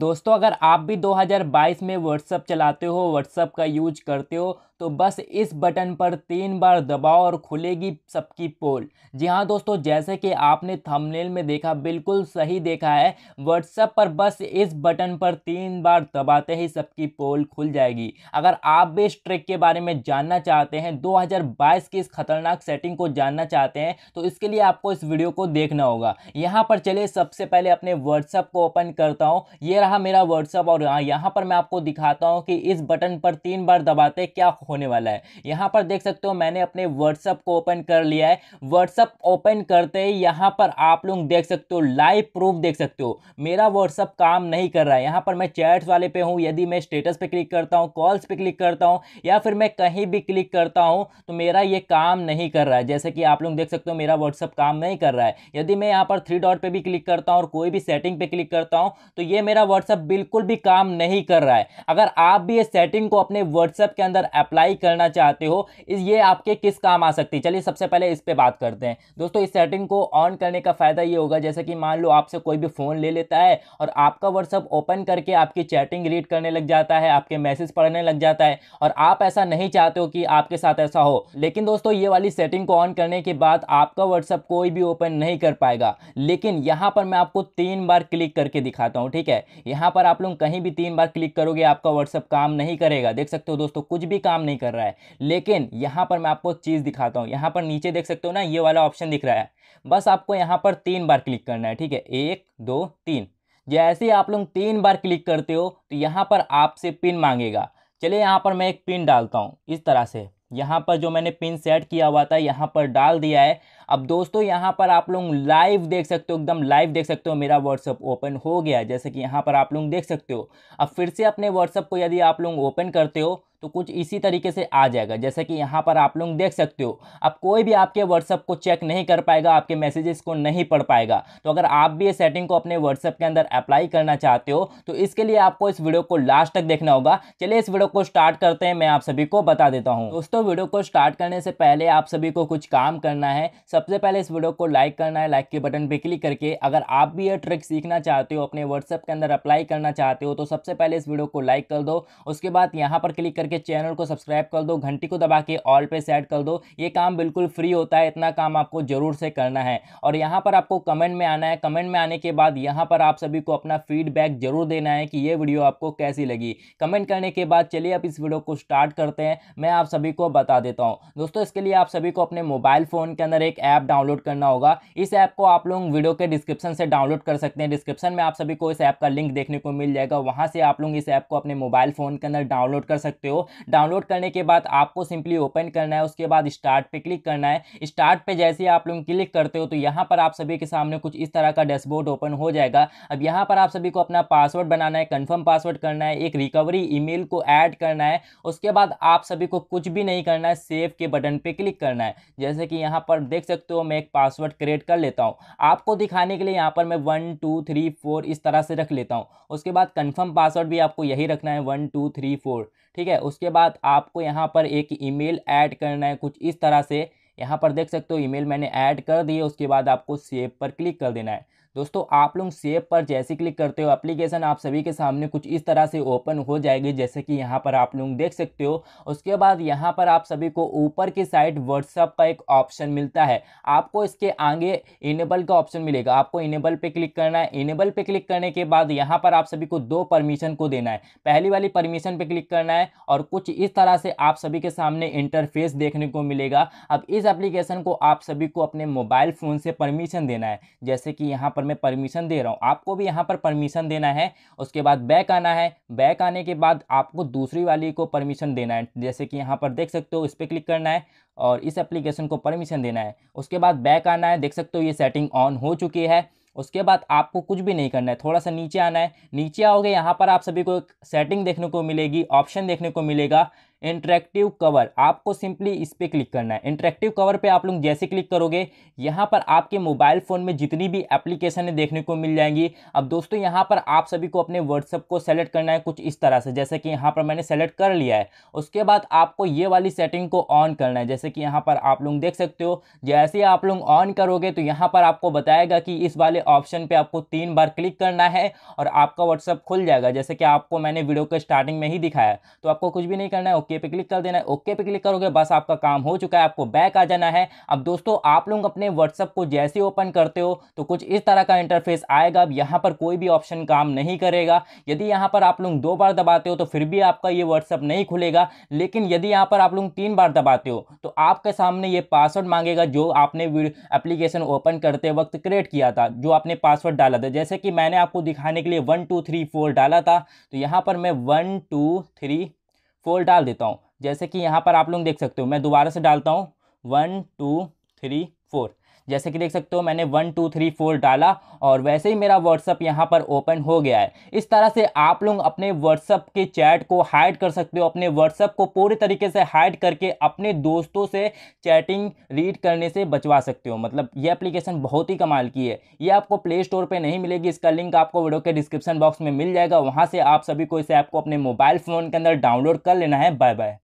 दोस्तों अगर आप भी 2022 में व्हाट्सअप चलाते हो व्हाट्सअप का यूज करते हो तो बस इस बटन पर तीन बार दबाओ और खुलेगी सबकी पोल जी हाँ दोस्तों जैसे कि आपने थंबनेल में देखा बिल्कुल सही देखा है व्हाट्सअप पर बस इस बटन पर तीन बार दबाते ही सबकी पोल खुल जाएगी अगर आप भी इस ट्रिक के बारे में जानना चाहते हैं 2022 की इस खतरनाक सेटिंग को जानना चाहते हैं तो इसके लिए आपको इस वीडियो को देखना होगा यहाँ पर चलिए सबसे पहले अपने व्हाट्सअप को ओपन करता हूँ ये रहा मेरा व्हाट्सअप और हाँ, यहाँ पर मैं आपको दिखाता हूँ कि इस बटन पर तीन बार दबाते क्या होने वाला है यहाँ पर देख सकते हो मैंने अपने व्हाट्सअप को ओपन कर लिया है व्हाट्सअप ओपन करते ही यहाँ पर आप लोग देख सकते हो लाइव प्रूफ देख सकते हो मेरा व्हाट्सअप काम नहीं कर रहा है यहाँ पर मैं चैट्स वाले पे हूँ यदि मैं स्टेटस पर क्लिक करता हूँ कॉल्स पर क्लिक करता हूँ या फिर मैं कहीं भी क्लिक करता हूँ तो मेरा ये काम नहीं कर रहा है जैसे कि आप लोग देख सकते हो मेरा व्हाट्सअप काम नहीं कर रहा है यदि मैं यहाँ पर थ्री डॉट पर भी क्लिक करता हूँ और कोई भी सेटिंग पर क्लिक करता हूँ तो ये मेरा व्हाट्सएप बिल्कुल भी काम नहीं कर रहा है अगर आप भी ये सेटिंग को अपने व्हाट्सएप के अंदर अप्लाई करना चाहते हो ये आपके किस काम आ सकती है चलिए सबसे पहले इस पर बात करते हैं दोस्तों इस सेटिंग को ऑन करने का फ़ायदा ये होगा जैसे कि मान लो आपसे कोई भी फ़ोन ले लेता है और आपका व्हाट्सअप ओपन करके आपकी चैटिंग रीड करने लग जाता है आपके मैसेज पढ़ने लग जाता है और आप ऐसा नहीं चाहते हो कि आपके साथ ऐसा हो लेकिन दोस्तों ये वाली सेटिंग को ऑन करने के बाद आपका व्हाट्सअप कोई भी ओपन नहीं कर पाएगा लेकिन यहां पर मैं आपको तीन बार क्लिक करके दिखाता हूं ठीक है यहाँ पर आप लोग कहीं भी तीन बार क्लिक करोगे आपका व्हाट्सअप काम नहीं करेगा देख सकते हो दोस्तों कुछ भी काम नहीं कर रहा है लेकिन यहाँ पर मैं आपको एक चीज़ दिखाता हूँ यहाँ पर नीचे देख सकते हो ना ये वाला ऑप्शन दिख रहा है बस आपको यहाँ पर तीन बार क्लिक करना है ठीक है एक दो तीन जैसे ही आप लोग तीन बार क्लिक करते हो तो यहाँ पर आपसे पिन मांगेगा चलिए यहाँ पर मैं एक पिन डालता हूँ इस तरह से यहाँ पर जो मैंने पिन सेट किया हुआ था यहाँ पर डाल दिया है अब दोस्तों यहाँ पर आप लोग लाइव देख सकते हो एकदम लाइव देख सकते हो मेरा व्हाट्सअप ओपन हो गया जैसे कि यहाँ पर आप लोग देख सकते हो अब फिर से अपने व्हाट्सअप को यदि आप लोग ओपन करते हो तो कुछ इसी तरीके से आ जाएगा जैसे कि यहाँ पर आप लोग देख सकते हो अब कोई भी आपके व्हाट्सअप को चेक नहीं कर पाएगा आपके मैसेजेस को नहीं पढ़ पाएगा तो अगर आप भी ये सेटिंग को अपने व्हाट्सअप के अंदर अप्लाई करना चाहते हो तो इसके लिए आपको इस वीडियो को लास्ट तक देखना होगा चलिए इस वीडियो को स्टार्ट करते हैं मैं आप सभी को बता देता हूँ दोस्तों वीडियो को स्टार्ट करने से पहले आप सभी को कुछ काम करना है सब सबसे पहले इस वीडियो को लाइक करना है लाइक के बटन पर क्लिक करके अगर आप भी यह ट्रिक सीखना चाहते हो अपने व्हाट्सएप के अंदर अप्लाई करना चाहते हो तो सबसे पहले इस वीडियो को लाइक कर दो उसके बाद यहाँ पर क्लिक करके चैनल को सब्सक्राइब कर दो घंटी को दबा के ऑल पे सेट कर दो ये काम बिल्कुल फ्री होता है इतना काम आपको ज़रूर से करना है और यहाँ पर आपको कमेंट में आना है कमेंट में आने के बाद यहाँ पर आप सभी को अपना फीडबैक जरूर देना है कि ये वीडियो आपको कैसी लगी कमेंट करने के बाद चलिए आप इस वीडियो को स्टार्ट करते हैं मैं आप सभी को बता देता हूँ दोस्तों इसके लिए आप सभी को अपने मोबाइल फ़ोन के अंदर एक ऐप डाउनलोड करना होगा इस ऐप को आप लोग वीडियो के डिस्क्रिप्शन से डाउनलोड कर सकते हैं डिस्क्रिप्शन में आप सभी को इस ऐप का लिंक देखने को मिल जाएगा वहाँ से आप लोग इस ऐप को अपने मोबाइल फ़ोन के अंदर डाउनलोड कर सकते हो डाउनलोड करने के बाद आपको सिंपली ओपन करना है उसके बाद स्टार्ट पे क्लिक करना है स्टार्ट पे जैसे ही आप लोग क्लिक करते हो तो यहाँ पर आप सभी के सामने कुछ इस तरह का डैशबोर्ड ओपन हो जाएगा अब यहाँ पर आप सभी को अपना पासवर्ड बनाना है कन्फर्म पासवर्ड करना है एक रिकवरी ई को ऐड करना है उसके बाद आप सभी को कुछ भी नहीं करना है सेव के बटन पर क्लिक करना है जैसे कि यहाँ पर देख सकते सकते हो मैं एक पासवर्ड क्रिएट कर लेता हूँ आपको दिखाने के लिए यहाँ पर मैं वन टू थ्री फोर इस तरह से रख लेता हूँ उसके बाद कन्फर्म पासवर्ड भी आपको यही रखना है वन टू थ्री फोर ठीक है उसके बाद आपको यहाँ पर एक मेल ऐड करना है कुछ इस तरह से यहाँ पर देख सकते हो ईमेल मैंने ऐड कर दिए उसके बाद आपको सेव पर क्लिक कर देना है दोस्तों आप लोग सेव पर जैसे क्लिक करते हो एप्लीकेशन आप सभी के सामने कुछ इस तरह से ओपन हो जाएगी जैसे कि यहाँ पर आप लोग देख सकते हो उसके बाद यहाँ पर आप सभी को ऊपर की साइड व्हाट्सअप का एक ऑप्शन मिलता है आपको इसके आगे इनेबल का ऑप्शन मिलेगा आपको इनेबल पे क्लिक करना है इनेबल पे क्लिक करने के बाद यहाँ पर आप सभी को दो परमिशन को देना है पहली वाली परमिशन पर क्लिक करना है और कुछ इस तरह से आप सभी के सामने इंटरफेस देखने को मिलेगा अब इस एप्लीकेशन को आप सभी को अपने मोबाइल फ़ोन से परमिशन देना है जैसे कि यहाँ पर मैं परमिशन दे रहा हूँ आपको भी यहाँ पर परमिशन देना है उसके बाद बैक आना है बैक आने के बाद आपको दूसरी वाली को परमिशन देना है जैसे कि यहाँ पर देख सकते हो इस पर क्लिक करना है और इस एप्लीकेशन को परमिशन देना है उसके बाद बैक आना है देख सकते हो ये सेटिंग ऑन हो चुकी है उसके बाद आपको कुछ भी नहीं करना है थोड़ा सा नीचे आना है नीचे आओगे यहाँ पर आप सभी को सेटिंग देखने को मिलेगी ऑप्शन देखने को मिलेगा इंटरेक्टिव कवर आपको सिंपली इस पर क्लिक करना है इंटरेक्टिव कवर पे आप लोग जैसे क्लिक करोगे यहाँ पर आपके मोबाइल फ़ोन में जितनी भी एप्लीकेशन है देखने को मिल जाएंगी अब दोस्तों यहाँ पर आप सभी को अपने व्हाट्सअप को सेलेक्ट करना है कुछ इस तरह से जैसे कि यहाँ पर मैंने सेलेक्ट कर लिया है उसके बाद आपको ये वाली सेटिंग को ऑन करना है जैसे कि यहाँ पर आप लोग देख सकते हो जैसे आप लोग ऑन करोगे तो यहाँ पर आपको बताएगा कि इस वाले ऑप्शन पर आपको तीन बार क्लिक करना है और आपका व्हाट्सअप खुल जाएगा जैसे कि आपको मैंने वीडियो के स्टार्टिंग में ही दिखाया तो आपको कुछ भी नहीं करना है ओके पे क्लिक कर देना है ओके पे क्लिक करोगे बस आपका काम हो चुका है आपको बैक आ जाना है अब दोस्तों आप लोग अपने व्हाट्सअप को जैसे ओपन करते हो तो कुछ इस तरह का इंटरफेस आएगा अब यहाँ पर कोई भी ऑप्शन काम नहीं करेगा यदि यहाँ पर आप लोग दो बार दबाते हो तो फिर भी आपका ये व्हाट्सअप नहीं खुलेगा लेकिन यदि यहाँ पर आप लोग तीन बार दबाते हो तो आपके सामने ये पासवर्ड मांगेगा जो आपने एप्लीकेशन ओपन करते वक्त क्रिएट किया था जो आपने पासवर्ड डाला था जैसे कि मैंने आपको दिखाने के लिए वन टू थ्री फोर डाला था तो यहाँ पर मैं वन टू थ्री फोर डाल देता हूँ जैसे कि यहाँ पर आप लोग देख सकते हो मैं दोबारा से डालता हूँ वन टू थ्री फोर जैसे कि देख सकते हो मैंने वन टू थ्री फोर डाला और वैसे ही मेरा व्हाट्सअप यहाँ पर ओपन हो गया है इस तरह से आप लोग अपने व्हाट्सअप के चैट को हाइड कर सकते हो अपने व्हाट्सअप को पूरे तरीके से हाइड करके अपने दोस्तों से चैटिंग रीड करने से बचवा सकते हो मतलब ये एप्लीकेशन बहुत ही कमाल की है ये आपको प्ले स्टोर पर नहीं मिलेगी इसका लिंक आपको वीडियो के डिस्क्रिप्शन बॉक्स में मिल जाएगा वहाँ से आप सभी को इस ऐप को अपने मोबाइल फ़ोन के अंदर डाउनलोड कर लेना है बाय बाय